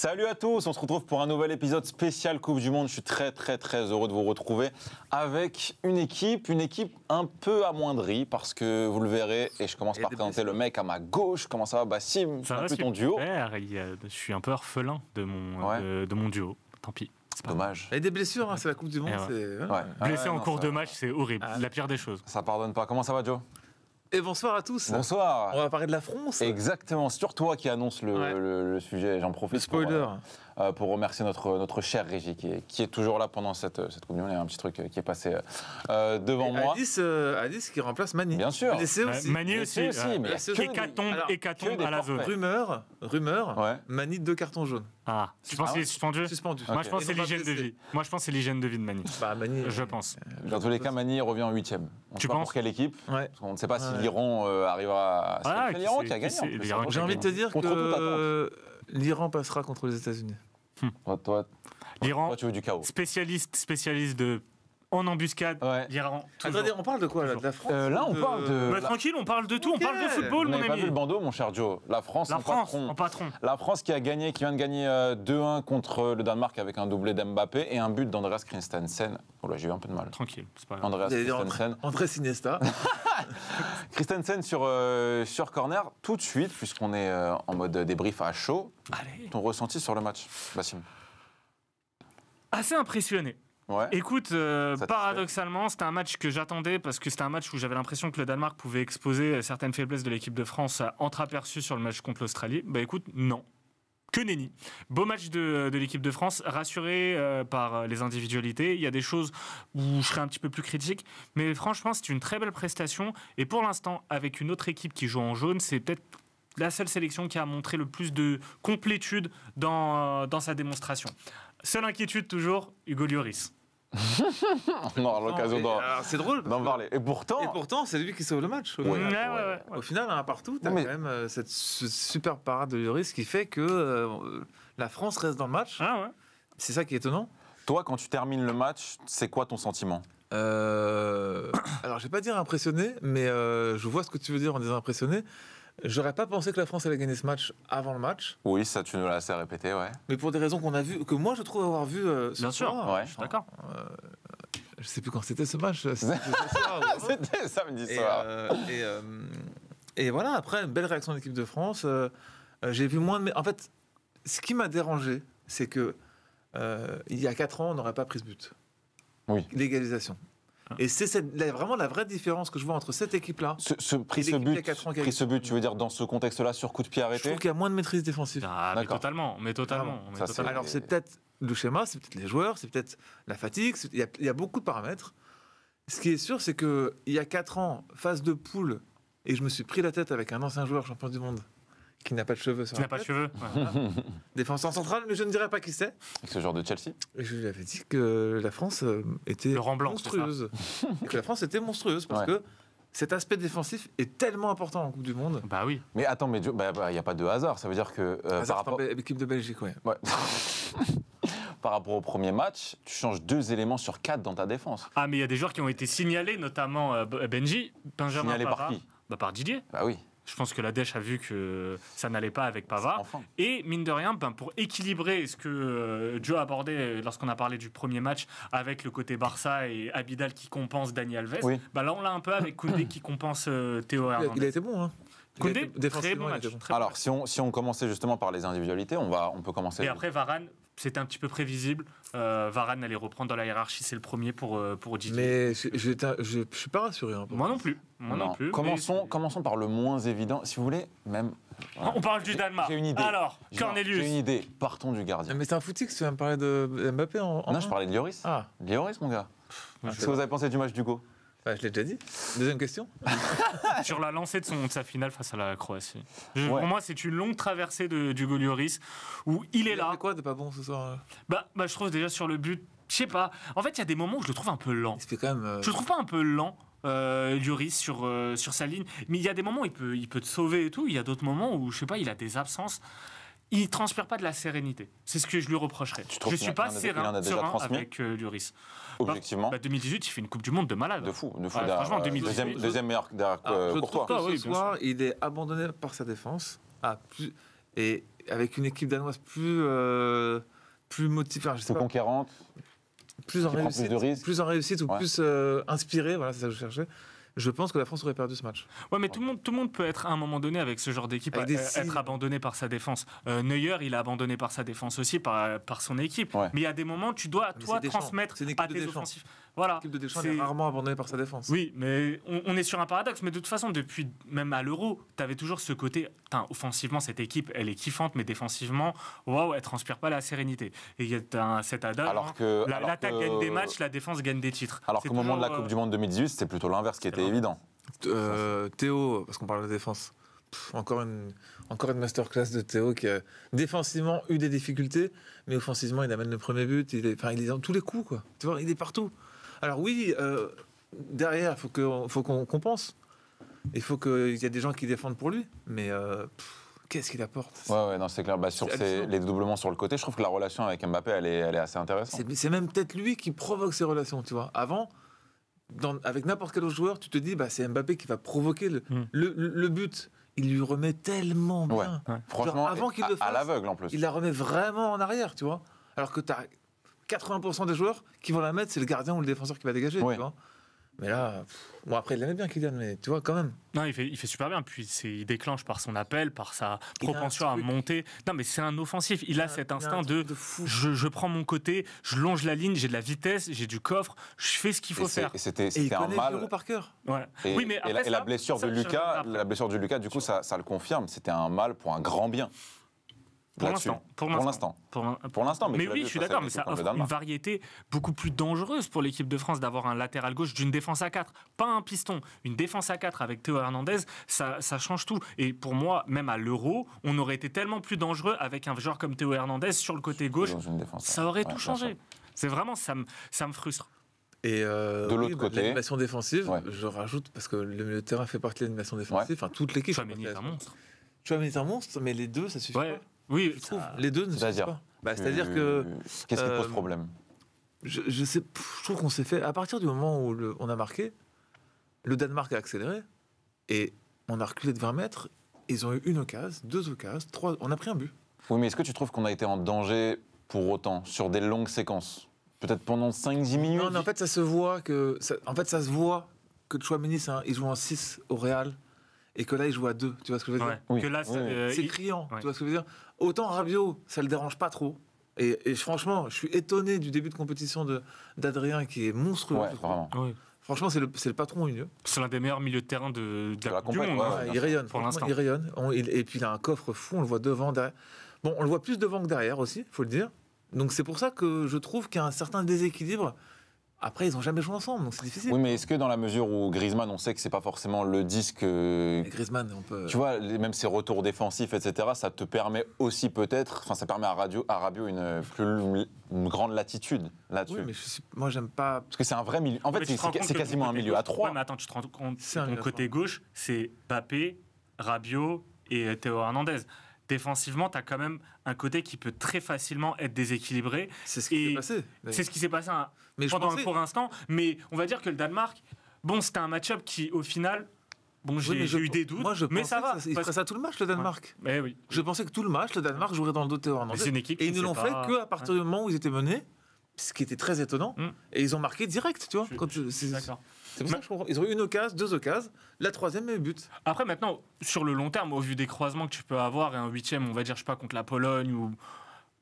Salut à tous, on se retrouve pour un nouvel épisode spécial Coupe du Monde. Je suis très très très heureux de vous retrouver avec une équipe, une équipe un peu amoindrie parce que vous le verrez et je commence par présenter le mec à ma gauche. Comment ça va Basim Ça va ton duo Je suis un peu orphelin de mon, de, mon duo, tant pis. Dommage. Et des blessures, hein, c'est la Coupe du Monde. Hein. Blessé en cours de match, c'est horrible. Ah. la pire des choses. Ça pardonne pas. Comment ça va, Joe et bonsoir à tous. Bonsoir. On va parler de la France. Exactement. C'est toi qui annonce le, sujet. J'en profite. Le euh, spoiler. Euh, pour remercier notre, notre chère régie qui est, toujours là pendant cette, cette Il y a un petit truc euh, qui est passé euh, devant moi. Alice, qui remplace Mani. Bien sûr. Mani aussi. Mani aussi. aussi ouais. Hécatombe, à la veuve. Rumeur, rumeur Mani de carton jaune Ah, tu penses qu'il est suspendu Moi, je pense c'est l'hygiène de vie. Moi, je pense c'est l'hygiène de vie de Mani. Bah, je pense. Dans tous les cas, Mani revient en huitième. tu penses pour quelle équipe Parce On ne sait pas si l'Iran arrivera à. Ah, l'Iran qui a gagné. J'ai envie de te dire que l'Iran passera contre les États-Unis. Hum. l'Iran du Spécialiste, spécialiste de en embuscade ouais. on parle de quoi là De la euh, France Là, on parle de. Bah, tranquille, on parle de tout. On parle de football, mon ami. pas vu le bandeau, mon cher Joe. La France, en, patron. La France qui a gagné, qui vient de gagner 2-1 euh, contre le Danemark avec un doublé d'Mbappé et un but d'Andreas Christensen. Oh là, j'ai eu un peu de mal. Tranquille, c'est pas grave. Andreas Christensen. André Sinesta. Christensen sur, euh, sur corner, tout de suite, puisqu'on est en mode débrief à chaud. Allez. Ton ressenti sur le match, Bassim Assez impressionné. Écoute, euh, paradoxalement, c'était un match que j'attendais parce que c'était un match où j'avais l'impression que le Danemark pouvait exposer certaines faiblesses de l'équipe de France entreaperçues sur le match contre l'Australie. Bah écoute, non. Que nenni. Beau match de, l'équipe de France, rassuré euh, par les individualités. Il y a des choses où je serais un petit peu plus critique, mais franchement, c'est une très belle prestation. Et pour l'instant, avec une autre équipe qui joue en jaune, c'est peut-être la seule sélection qui a montré le plus de complétude dans, dans sa démonstration. Seule inquiétude toujours, Hugo Lloris. on aura l'occasion C'est drôle. D'en parler. Et pourtant. pourtant, c'est lui qui sauve le match. Au, final. partout, quand même euh, cette super parade de Lloris qui fait que euh, la France reste dans le match. Ah, c'est ça qui est étonnant. Toi, quand tu termines le match, c'est quoi ton sentiment euh, Alors, je vais pas dire impressionné, mais je vois ce que tu veux dire en disant impressionné. J'aurais pas pensé que la France allait gagner ce match avant le match. Oui, ça tu nous l'as assez répété, ouais. Mais pour des raisons qu'on a vu, que moi je trouve avoir vu. Euh, Bien sûr, ouais, je suis d'accord. Euh, je sais plus quand c'était ce match. Euh, c'était samedi soir. Euh, et, voilà, après, une belle réaction de l'équipe de France. J'ai vu moins de. En fait, ce qui m'a dérangé, c'est que il y a 4 ans, on n'aurait pas pris ce but. Oui. L'égalisation. Et c'est vraiment la vraie différence que je vois entre cette équipe-là. Ce, ce pris, ce but, pris ce but, tu veux mm. dire dans ce contexte-là, sur coup de pied arrêté Je trouve qu'il y a moins de maîtrise défensive. Ah, totalement, mais totalement. Alors c'est peut-être le schéma, c'est peut-être les joueurs, c'est peut-être la fatigue, il y, y, a beaucoup de paramètres. Ce qui est sûr, c'est qu'il y a 4 ans, phase de poule, et je me suis pris la tête avec un ancien joueur champion du monde qui n'a pas de cheveux. Sur qui n'a pas de cheveux. Défenseur central, mais je ne dirais pas qui c'est. Ce genre de Chelsea. je lui avais dit que la France euh, était monstrueuse. que la France était monstrueuse parce que cet aspect défensif est tellement important en Coupe du Monde. Bah oui. Mais attends, mais bah, bah, il y n'y a pas de hasard. Ça veut dire que. Euh, ah, par rapport à l'équipe de Belgique, ouais. par rapport au premier match, tu changes deux éléments sur quatre dans ta défense. Ah, mais il y a des joueurs qui ont été signalés, notamment euh, Benji, Benjamin par qui bah, Par Didier. Bah oui. Je pense que la Dèche a vu que ça n'allait pas avec Pavard. Et mine de rien, ben, pour équilibrer ce que euh, Joe a abordé euh, lorsqu'on a parlé du premier match avec le côté Barça et Abidal qui compense Dani Alves, ben là on l'a un peu avec Koundé qui compense euh, Théo Hernandez. Il a été bon, hein. Koundé, très bon match. Alors, si, on, si on commençait justement par les individualités, on, va, on peut commencer. Et après, Varane c'était un petit peu prévisible. Euh, Varane allait reprendre dans la hiérarchie, c'est le premier pour, euh, pour Didier. Mais je ne suis pas rassuré. Hein, moi non plus. non. plus commençons, commençons par le moins évident. Si vous voulez, même. Ah, on parle du Danemark. J'ai une idée. Alors, Cornelius. J'ai une idée. Partons du gardien. Mais c'est un que tu vas me parler de Mbappé en. non, je parlais de Lloris. Ah. mon gars. Qu'est-ce que vous avez pensé du match du Go je l'ai déjà dit. Deuxième question. Sur la lancée de, son, sa finale face à la Croatie. Pour moi, c'est une longue traversée de, du Golioris où il, est là. quoi de pas bon ce soir euh bah, bah, je trouve déjà sur le but, je sais pas. En fait, il y a des moments où je le trouve un peu lent. Quand même, euh, Je le trouve pas un peu lent. Euh, sur, euh, sur sa ligne. Mais il y a des moments où il peut, il peut te sauver et tout. Il y a d'autres moments où, je sais pas, il a des absences il ne transpire pas de la sérénité. C'est ce que je lui reprocherais. je ne suis pas serein, avec euh, Lloris. Objectivement. 2018, bah, il fait une Coupe du Monde de malade. De fou. De fou franchement, 2018, deuxième, meilleur derrière ah, euh, Courtois. Courtois il est abandonné par sa défense. et avec une équipe danoise plus, euh, plus motivée. plus conquérante. Plus en, réussite, plus, en réussite ou plus euh, inspirée. Voilà, c'est ça que je cherchais je pense que la France aurait perdu ce match. Ouais, mais tout le monde, tout le monde peut être à un moment donné avec ce genre d'équipe, euh, être abandonné par sa défense. Euh, Neuer, il a abandonné par sa défense aussi, par, par son équipe. Mais il y a des moments, tu dois, ah, à toi, transmettre à tes offensifs. Voilà. L'équipe de Deschamps est... rarement abandonnée par sa défense. Oui, mais on, est sur un paradoxe. Mais de toute façon, depuis même à l'Euro, tu avais toujours ce côté. Offensivement, cette équipe, elle est kiffante, mais défensivement, waouh, elle transpire pas la sérénité. Et il y a un, cet adage hein. Alors que l'attaque gagne des matchs, la défense gagne des titres. Alors qu'au moment de la Coupe euh, du Monde 2018, c'était plutôt l'inverse qui était évident. Euh, Théo, parce qu'on parle de défense. encore une, encore une masterclass de Théo qui a défensivement eu des difficultés, mais offensivement il amène le premier but, il est, enfin, il est dans tous les coups quoi. Tu vois, il est partout. Alors oui, euh, derrière, il faut qu'on faut pense. Il faut qu'il y ait des gens qui défendent pour lui. Mais euh, qu'est-ce qu'il apporte Ouais, ouais, non, c'est clair. Bah, sur les doublements sur le côté, je trouve que la relation avec Mbappé, elle est, elle est assez intéressante. C'est même peut-être lui qui provoque ces relations, tu vois. Avant, avec n'importe quel autre joueur, tu te dis, bah, c'est Mbappé qui va provoquer le, hmm. but il lui remet tellement bien. Franchement, avant qu'il le fasse, à l'aveugle en plus. Il la remet vraiment en arrière, tu vois. Alors que tu as 80% des joueurs qui vont la mettre, c'est le gardien ou le défenseur qui va dégager. mais là, après il l'aimait bien Kylian, mais tu vois quand même. Non, il fait, il super bien. Puis il déclenche par son appel, par sa propension à monter. Non, mais c'est un offensif. Il, a, cet instinct de, je, prends mon côté, je longe la ligne, j'ai de la vitesse, j'ai du coffre, je fais ce qu'il faut faire. Et c'était un mal. par cœur. Et, oui, mais la, blessure de Lucas, la blessure du Lucas, du coup, ça le confirme. C'était un mal pour un grand bien. Pour l'instant. Pour l'instant. Pour l'instant. Mais, oui, je suis d'accord, mais ça offre une variété beaucoup plus dangereuse pour l'équipe de France d'avoir un latéral gauche d'une défense à 4, pas un piston, une défense à 4 avec Théo Hernandez, ça, change tout. Et pour moi, même à l'Euro, on aurait été tellement plus dangereux avec un joueur comme Théo Hernandez sur le côté gauche. ça aurait tout changé. C'est vraiment, ça me, ça me frustre. Et euh, de l'autre bah, côté, l'animation défensive, je rajoute parce que le milieu de terrain fait partie de l'animation défensive. Enfin, toute l'équipe. tu tu un monstre. un monstre, mais les deux, ça suffit. Oui, je trouve. Les deux ne se pas. Bah, C'est-à-dire que. Euh, qu'est-ce qui pose euh, problème je, je, sais, je trouve qu'on s'est fait. À partir du moment où on a marqué, le Danemark a accéléré et on a reculé de 20 mètres. Ils ont eu une occasion, deux occasions, trois. On a pris un but. Oui, mais est-ce que tu trouves qu'on a été en danger pour autant sur des longues séquences Peut-être pendant 5-10 minutes Non, mais en fait, ça se voit que. Ça, en fait, ça se voit que ils jouent en 6 au Real et que là, il joue à deux. Tu vois ce que je veux dire là, euh, c'est criant. Tu vois ce que je veux dire Autant Rabiot, ça le dérange pas trop. Et, franchement, je suis étonné du début de compétition d'Adrien qui est monstrueux. Franchement, c'est le, le, patron au milieu. C'est l'un des meilleurs milieux de terrain de, de, la, compétition. Hein, il rayonne. Pour l'instant. Il rayonne. et puis il a un coffre fou, on le voit devant, Bon, on le voit plus devant que derrière aussi, il faut le dire. Donc c'est pour ça que je trouve qu'il y a un certain déséquilibre après, ils n'ont jamais joué ensemble, donc c'est difficile. Oui, mais est-ce que dans la mesure où Griezmann, on sait que c'est pas forcément le disque. Euh, Griezmann, on peut. Tu vois, même ses retours défensifs, etc., ça te permet aussi peut-être. Enfin, ça permet à, Radio, à une plus grande latitude là-dessus. Oui, mais moi, j'aime pas. Parce que c'est un vrai milieu. En fait, c'est quasiment un milieu à trois. attends, tu te rends compte, ton côté gauche, c'est Bappé, Rabio et euh, Théo Hernandez défensivement, tu as quand même un côté qui peut très facilement être déséquilibré. C'est ce qui s'est passé. C'est ce qui s'est passé hein, mais pendant un court instant. Mais on va dire que le Danemark, bon, c'était un match-up qui, au final, Bon, j'ai eu des doutes, moi, je mais ça va. Ça, il ça tout le match, le Danemark. Mais eh oui. Je pensais que tout le match, le Danemark jouerait dans le dos équipe Et ils ne l'ont fait qu'à partir du moment où ils étaient menés ce qui était très étonnant. Mm. Et ils ont marqué direct, tu vois. quand c'est, pour ça que Ils ont eu une occasion, deux occasions, la troisième le but. Après, maintenant, sur le long terme, au vu des croisements que tu peux avoir, et un huitième, on va dire, je sais pas, contre la Pologne ou.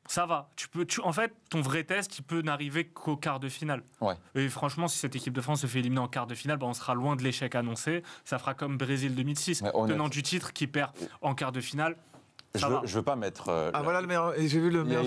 Ça va. Tu peux, en fait, ton vrai test, il peut n'arriver qu'au quart de finale. Ouais. Et franchement, si cette équipe de France se fait éliminer en quart de finale, bah, on sera loin de l'échec annoncé. Ça fera comme Brésil 2006, tenant du titre qui perd oh. en quart de finale. Je ne veux pas mettre. Euh, ah voilà le meilleur. J'ai vu le meilleur,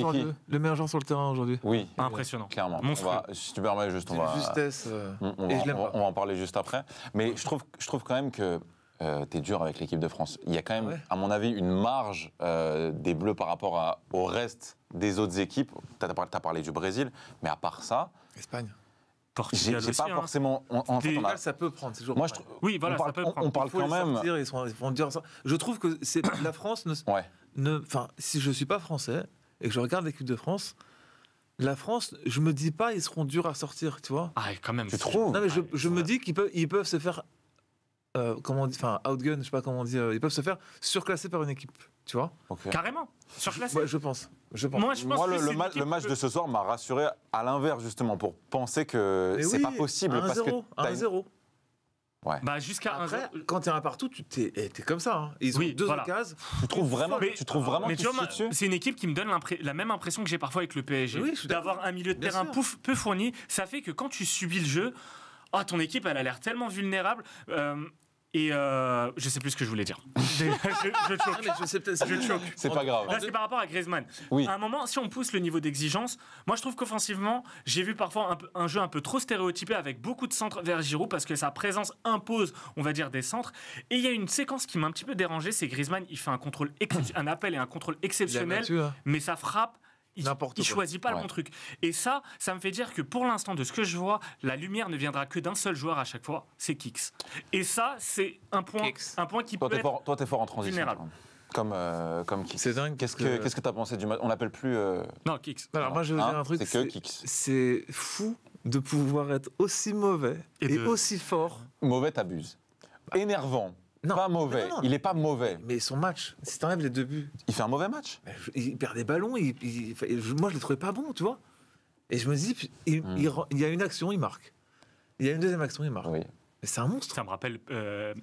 joueur sur le terrain aujourd'hui. Oui. Ah, impressionnant. Clairement. Va, si tu permets, juste on va. Justesse. on, en parler juste après. Mais je trouve, je trouve quand même que. tu euh, t'es dur avec l'équipe de France. Il y a quand même, ah à mon avis, une marge euh, des Bleus par rapport au reste des autres équipes. Tu as parlé du Brésil, mais à part ça. Espagne. Portugal pas hein. forcément. en ça peut prendre. Moi, je... Oui, voilà, parle, ça peut prendre. On parle quand même. ils sont, Je trouve que c'est la France ne. Ne, enfin, si je suis pas français et que je regarde l'équipe de France, la France, je me dis pas, ils seront durs à sortir, tu vois. Ah, quand même. C'est trop. Non, mais je, ah, je me dis qu'ils peuvent, ils peuvent se faire. Euh, comment on dit, enfin outgun, je sais pas comment on dit, euh, ils peuvent se faire surclasser par une équipe, tu vois. Carrément, surclasser. je pense. Moi, je le, match de ce soir m'a rassuré à l'inverse, justement, pour penser que c'est pas possible. 1-0. Parce que 1-0. Ouais. Bah jusqu'à un... quand t'es un partout, tu t'es, eh, comme ça. Hein. Ils ont deux occasions. Tu trouves vraiment, tu trouves vraiment. c'est une équipe qui me donne la même impression que j'ai parfois avec le PSG. Oui, D'avoir un milieu de terrain pouf, peu fourni, ça fait que quand tu subis le jeu, oh, ton équipe, elle a l'air tellement vulnérable. Euh, et euh, je sais plus ce que je voulais dire. je, je ah, choque. c'est pas grave. Là, c'est par rapport à Griezmann. À un moment, si on pousse le niveau d'exigence, moi je trouve qu'offensivement, j'ai vu parfois un, jeu un peu trop stéréotypé avec beaucoup de centres vers Giroud parce que sa présence impose, on va dire, des centres. Et il y a une séquence qui m'a un petit peu dérangé, c'est Griezmann, il fait un contrôle, un appel et un contrôle exceptionnel, hein. mais ça frappe il, il choisit pas le bon truc. Et ça, ça me fait dire que pour l'instant, de ce que je vois, la lumière ne viendra que d'un seul joueur à chaque fois, c'est Kix. Et ça, c'est un point, un point qui peut es être fort, Toi, t'es fort en transition. comme, euh, comme Kix. C'est dingue. Qu'est-ce que qu'est-ce que t'as pensé du match On l'appelle plus. Euh, non, Kix. Alors moi je vais dire hein? un truc. C'est que Kix. C'est fou de pouvoir être aussi mauvais et, aussi fort. Mauvais, t'abuses. Énervant pas mauvais. Il n'est pas mauvais. Mais son match, quand même les deux buts. Il fait un mauvais match. Il perd des ballons. moi, je le trouvais pas bon, tu vois. Et je me dis, hmm. il, y a une action, il marque. Il y a une deuxième action, il marque. Mais c'est un monstre. Ça me rappelle euh,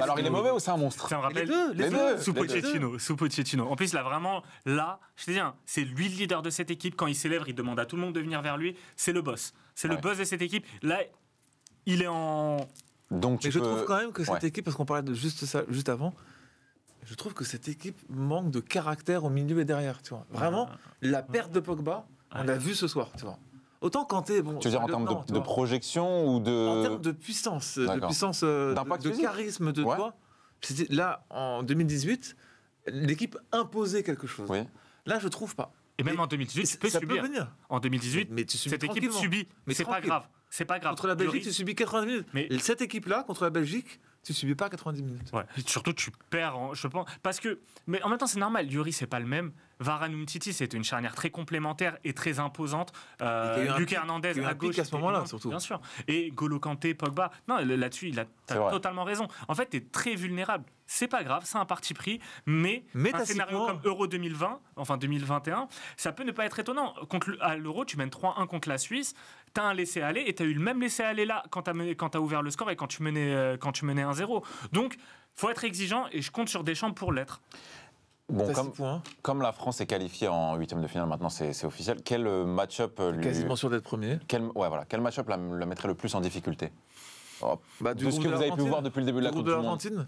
Alors il est mauvais ou c'est un monstre Ça me les deux. Les, deux, Sous, Pochettino, sous Pochettino. En plus, là vraiment, là, je te dis, hein, c'est lui le leader de cette équipe. Quand il s'élève, il demande à tout le monde de venir vers lui. C'est le boss. C'est le boss de cette équipe. Là, il est en mais je trouve quand même que cette équipe, parce qu'on parlait de juste ça juste avant, je trouve que cette équipe manque de caractère au milieu et derrière. Tu vois. Vraiment, la perte de Pogba, on l'a vu ce soir. Tu vois. Autant quand bon. Tu veux dire en termes de, projection ou de. En termes de puissance, de puissance, euh, de, charisme de toi. Là, en 2018, l'équipe imposait quelque chose. Là, je trouve pas. Et même en 2018, tu ça subir. Peut venir. En 2018, mais, cette équipe subit. Mais c'est pas grave. C'est pas grave. Contre la Belgique, tu subis 90 minutes. Mais cette équipe-là, contre la Belgique, tu subis pas 90 minutes. Surtout, tu perds, en, je pense. Parce que, mais en même temps, c'est normal. Yuri, c'est pas le même. Varane Titi c'était une charnière très complémentaire et très imposante. Euh, Lucas Hernandez à gauche. à ce moment-là, surtout. Bien sûr. Et Golo Kanté, Pogba. Non, là-dessus, il a totalement raison. En fait, tu es très vulnérable. C'est pas grave, c'est un parti pris, mais, mais un scénario comme Euro 2020, enfin 2021, ça peut ne pas être étonnant. Contre, à l'Euro, tu mènes 3-1 contre la Suisse t'as un laissé aller et t'as eu le même laissé aller là quand t'as quand as ouvert le score et quand tu menais euh, quand tu menais 1-0. Donc faut être exigeant et je compte sur Deschamps pour l'être. Bon, comme, hein. comme, la France est qualifiée en huitième de finale, maintenant c'est officiel, quel euh, match-up euh, Quasiment sûr d'être premier. Quel, ouais, voilà. Quel match-up la, mettrait le plus en difficulté bah, du de ce que vous avez pu voir depuis le début de la Coupe de l'Argentine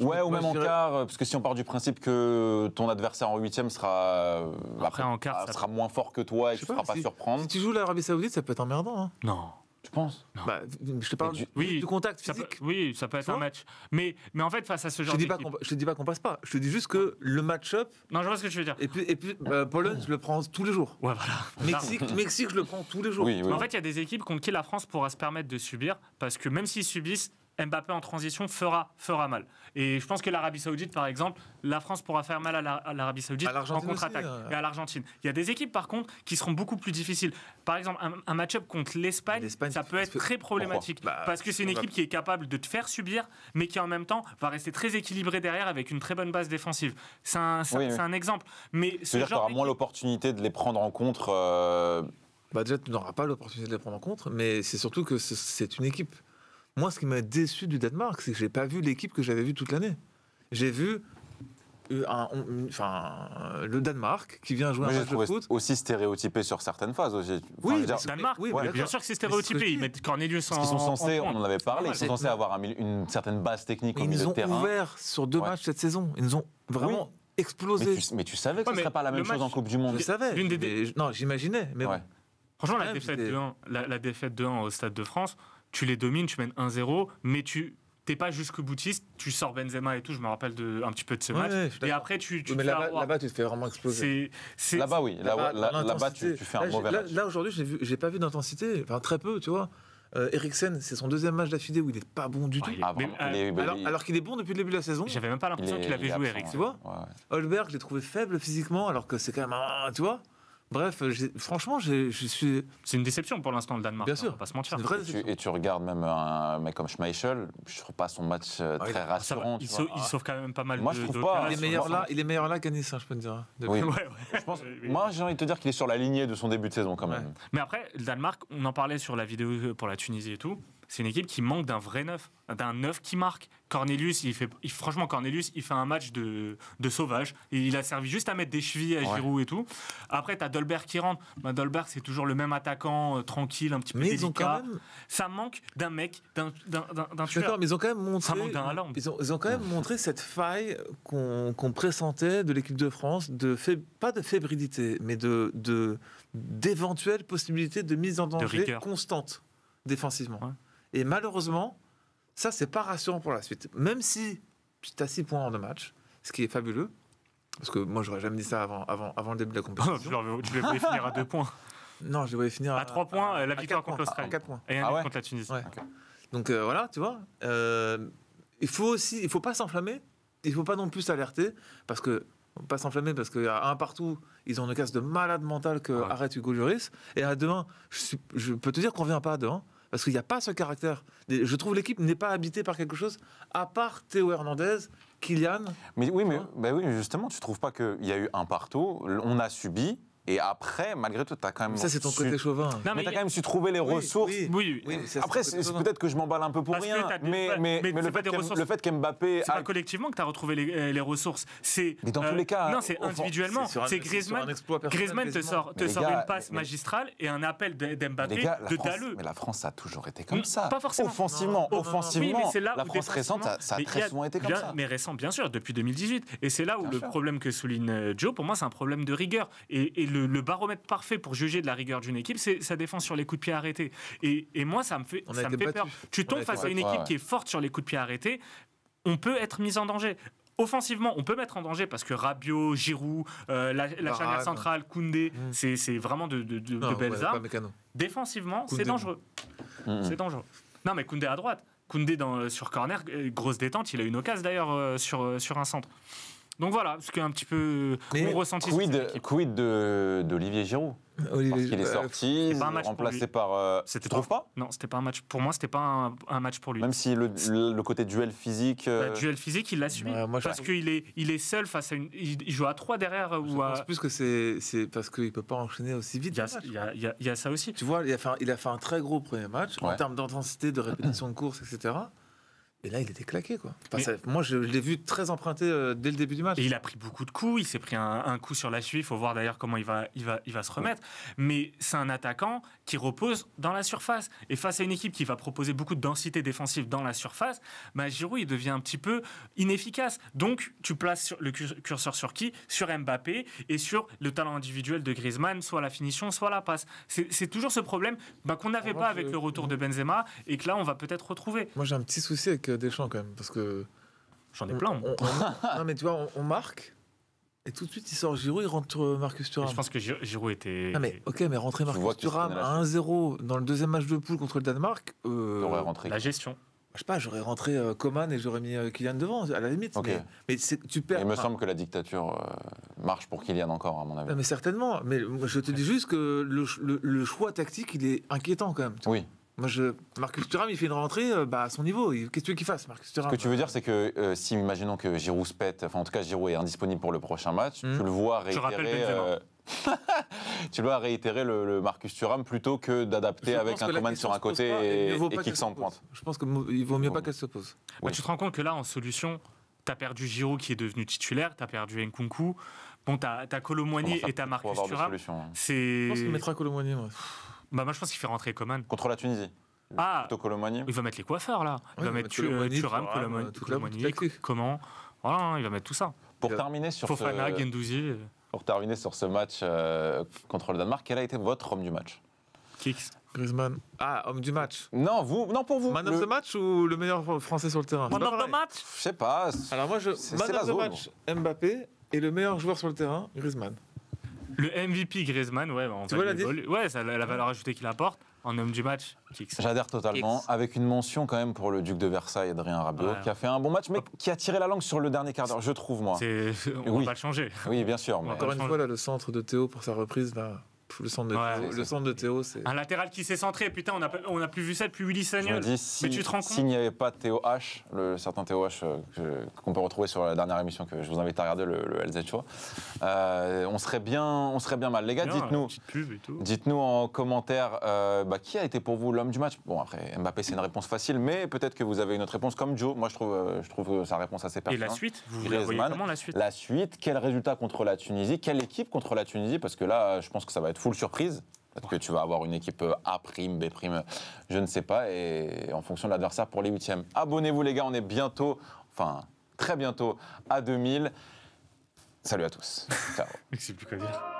Ouais, ou même en quart, parce que si on part du principe que ton adversaire en huitième sera, Après, en quart, euh, ça- sera moins fort que toi et tu ne pas, pas surprendre. Si tu joues l'Arabie Saoudite, ça peut être emmerdant. hein. Non. Tu penses Bah, je te parle du, Oui, contact physique. oui, ça peut être un match. Mais, mais en fait, face à ce genre de je te dis pas qu'on passe pas. Je te dis juste que le match-up, Non, je vois ce que tu veux dire. et puis, et puis bah, Pologne, je le prends tous les jours. Ouais, voilà. Mexique, Mexique, je le prends tous les jours. Mais en fait, il y a des équipes contre qui la France pourra se permettre de subir, parce que même s'ils subissent, Mbappé en transition fera, fera mal. Et je pense que l'Arabie Saoudite, par exemple, la France pourra faire mal à l'Arabie Saoudite en contre-attaque euh. et à l'Argentine. Il y a des équipes, par contre, qui seront beaucoup plus difficiles. Par exemple, un, match-up contre l'Espagne, ça peut être très problématique. Bah, parce que c'est une équipe qui est capable de te faire subir, mais qui en même temps va rester très équilibrée derrière avec une très bonne base défensive. C'est un, un, exemple. Mais ce dire y Tu moins l'opportunité de les prendre en compte. Euh, bah, déjà, tu n'auras pas l'opportunité de les prendre en compte, mais c'est surtout que c'est une équipe. Moi, ce qui m'a déçu du Danemark, c'est que j'ai pas vu l'équipe que j'avais vue toute l'année. J'ai vu euh, euh, le Danemark qui vient jouer un match de foot. Aussi stéréotypé sur certaines phases. Aussi. oui, Danemark, bien sûr que c'est stéréotypé. Que ils mettent Cornelius en. Ils sont censés, on en avait parlé, ils sont censés avoir une certaine base technique au milieu de terrain. Ils ont ouvert sur deux matchs cette saison. Ils nous ont vraiment. Explosé. Mais tu, savais que ce serait pas la même chose en Coupe du Monde. Je savais. non, j'imaginais. Mais Franchement, la défaite, de 1 au Stade de France, tu les domines, tu mènes 1-0, mais tu t'es pas jusqu'au boutiste, tu sors Benzema et tout, je me rappelle de, un petit peu de ce match. et après, tu, tu là-bas, là tu te fais vraiment exploser. Là-bas, oui. Là-bas, tu, fais un mauvais match. Là, aujourd'hui, j'ai pas vu d'intensité, enfin très peu, tu vois. Euh, Eriksen, c'est son deuxième match d'affilée où il n'est pas bon du tout. Euh, bah, alors, qu'il est bon depuis le début de la saison. J'avais même pas l'impression qu'il avait joué, Eriksen. Tu vois Holberg, je l'ai trouvé faible physiquement, alors que c'est quand même un. Tu vois Bref, euh, franchement, je suis. C'est une déception pour l'instant, le Danemark. Bien sûr. On va pas se mentir. et, tu, regardes même un mec comme Schmeichel, je trouve pas son match très rassurant. Il, sauve, quand même pas mal moi, de, je trouve pas. Hein, il est, meilleur là, il est meilleur là je peux te dire. Hein, oui. Je pense, moi, j'ai envie de te dire qu'il est sur la lignée de son début de saison quand même. Mais après, le Danemark, on en parlait sur la vidéo pour la Tunisie et tout c'est une équipe qui manque d'un vrai neuf, d'un neuf qui marque. Cornelius, il fait, franchement, Cornelius, il fait un match de, de sauvage. il a servi juste à mettre des chevilles à Giroud et tout. Après, tu as Dolbert qui rentre. Bah, Dolbert, c'est toujours le même attaquant, euh, tranquille, un petit peu mais délicat. Ils ont quand même... Ça manque d'un mec, d'un tueur. mais ils ont quand même montré, Ça manque d'un ils, ont, ils ont quand même montré cette faille qu'on pressentait de l'équipe de France, de pas de fébrilité, mais d'éventuelles de, d'éventuelles possibilités de mise en danger constante défensivement. Ouais. Et malheureusement, ça, c'est pas rassurant pour la suite. Même si tu as 6 points en deux matchs, ce qui est fabuleux, parce que moi, j'aurais jamais dit ça avant, avant, avant le début de la compétition. Je finir à 2 points. Non, je vais voulais finir à 3 points, la victoire contre l'Australie. Et un ah contre la Tunisie. Donc euh, voilà, tu vois. Euh, il faut aussi, il faut pas s'enflammer. Il faut pas non plus s'alerter parce que pas s'enflammer parce qu'il y a un partout, ils ont une casse de malade mental que ah arrête Hugo Lloris. Et à demain, je, peux te dire qu'on vient pas à hein parce qu'il n'y a pas ce caractère. Je trouve l'équipe n'est pas habitée par quelque chose, à part Théo Hernandez, Kylian. Mais oui, mais bah oui, justement, tu trouves pas qu'il y a eu un partout On a subi, et après, malgré tout, tu as quand même. Ça, c'est ton côté chauvin. mais, tu as quand même su trouver les ressources. Oui, oui. peut-être que je m'emballe un peu pour rien. Mais, le, fait que Mbappé C'est collectivement que tu as retrouvé euh, les, ressources. C'est, mais dans tous les euh, cas. Non, c'est individuellement. C'est, Griezmann. Griezmann te sort, une passe magistrale et un appel d'Mbappé de Daleux. Mais la France a toujours été comme ça. Pas forcément. Offensivement, offensivement. La France récente, ça a très souvent été comme ça. Mais récent, bien sûr, depuis 2018. Et c'est là où le problème que souligne euh, Joe, pour moi, c'est un problème de rigueur. Et le, baromètre parfait pour juger de la rigueur d'une équipe, c'est sa défense sur les coups de pied arrêtés. Et, moi, ça me fait, peur. Tu tombes face à une équipe qui est forte sur les coups de pied arrêtés. On peut être mis en danger offensivement, on peut mettre en danger parce que Rabiot, Giroud, euh, la, la centrale, Koundé, mm. c'est vraiment de, belles armes. Défensivement, c'est dangereux. Mm. C'est dangereux. Non, mais Koundé à droite. Koundé euh, sur corner, euh, grosse détente. Il a une occasion d'ailleurs sur un centre. Donc voilà, ce qui est un petit peu mon ressenti. Quid, de, d'Olivier Giroud Parce qu'il est bah, sorti, remplacé par. Euh, c'était trop pas Non, c'était pas un match. Pour moi, c'était pas un, match pour lui. Même si le, côté duel physique. Euh, bah, duel physique, il l'a subi. parce qu'il est, il est seul face à une. Il joue à trois derrière. Euh, je ou plus que c'est, parce qu'il peut pas enchaîner aussi vite. Il y, a, ça aussi. Tu vois, il a fait, un très gros premier match en termes d'intensité, de répétition de course, etc. Et là, il était claqué, quoi. moi, je, l'ai vu très emprunté euh, dès le début du match. Et il a pris beaucoup de coups. Il s'est pris un, coup sur la cheville. Il faut voir d'ailleurs comment il va, il va, il va se remettre. Mais c'est un attaquant qui repose dans la surface. Et face à une équipe qui va proposer beaucoup de densité défensive dans la surface, bah, Giroud, il devient un petit peu inefficace. Donc, tu places le curseur sur qui Sur Mbappé et sur le talent individuel de Griezmann, soit la finition, soit la passe. C'est toujours ce problème bah, qu'on n'avait pas avec le retour de Benzema et que là, on va peut-être retrouver. Moi, j'ai un petit souci avec euh, euh, des quand même, parce que. J'en ai plein. mais tu vois, on, marque. Et tout de suite, il sort Giroud, il rentre euh, Marcus Thuram. je pense que Giroud était. Ah, mais ok, mais rentrer Marcus Thuram à 1-0 dans le deuxième match de poule contre le Danemark. Euh, rentré. La gestion je sais pas, j'aurais rentré euh, Coman et j'aurais mis Kylian devant, à la limite. Mais, c'est tu perds. Il me semble que la dictature marche pour Kylian encore, à mon avis. Ah, mais certainement. Mais je te dis juste que le choix tactique, il est inquiétant quand même. Oui. Moi, Marcus Thuram, il fait une rentrée euh, bah, à son niveau. Qu'est-ce que tu veux qu'il fasse, Marcus Thuram Ce que tu veux dire, c'est que euh, si, imaginons que Giroud se pète, enfin, en tout cas, Giroud est indisponible pour le prochain match, hmm. euh, tu le vois réitérer. tu le réitérer le, Marcus Thuram plutôt que d'adapter avec un Coman sur un côté et, et, s'en pointe. Je pense qu'il vaut mieux pas qu'elle se pose. Bah, tu te rends compte que là, en solution, tu as perdu Giroud qui est devenu titulaire, tu as perdu Nkunku, bon, tu as, et tu as Marcus Thuram. Hein c'est. Je pense qu'il mettra Colomboigny, moi. Bah, moi, je pense qu'il fait rentrer Coman. Contre la Tunisie ah, plutôt Colomani. Il va mettre les coiffeurs là. Il va mettre Thuram, Colomani, euh, comment Voilà, hein, il va mettre tout ça. Pour terminer sur Fofana, ce... Gendouzi. Pour terminer sur ce match euh, contre le Danemark, quel a été votre homme du match Kix. Griezmann. Ah, homme du match. Non, vous, non pour vous. Man le... of the match ou le meilleur français sur le terrain Man of the match Je sais pas. Alors moi, je... Man of the match, Mbappé, et le meilleur joueur sur le terrain, Griezmann. Le MVP Griezmann, ouais, la valeur ajoutée qu'il apporte en homme du match. J'adhère totalement, avec une mention quand même pour le duc de Versailles, Adrien Rabiot, qui a fait un bon match, mais qui a tiré la langue sur le dernier quart d'heure, je trouve, moi. On ne va pas le changer. Oui, bien sûr. Encore une fois, le centre de Théo pour sa reprise, là. Le centre de, Théo, centre de c'est. Un latéral qui s'est centré, putain, on n'a a plus vu ça depuis Willy Sagnol. Mais tu te rends compte S'il n'y avait pas Théo H, le certain Théo H euh, qu'on peut retrouver sur la dernière émission que je vous invite à regarder, le, LZ Show, euh, on, serait bien, on serait bien mal. Les gars, dites-nous dites nous en commentaire euh, bah, qui a été pour vous l'homme du match. Bon, après, Mbappé, c'est une réponse facile, mais peut-être que vous avez une autre réponse comme Joe. Moi, je trouve, je trouve sa réponse assez pertinente. Et la suite Vous voyez comment la suite La suite, quel résultat contre la Tunisie Quelle équipe contre la Tunisie Parce que là, je pense que ça va être Foule full surprise. peut que tu vas avoir une équipe euh, A', prime, B', prime, je ne sais pas, et en fonction de l'adversaire pour les huitièmes. Abonnez-vous les gars, on est bientôt, enfin très bientôt, à 2000. Salut à tous. Ciao. plus quoi dire.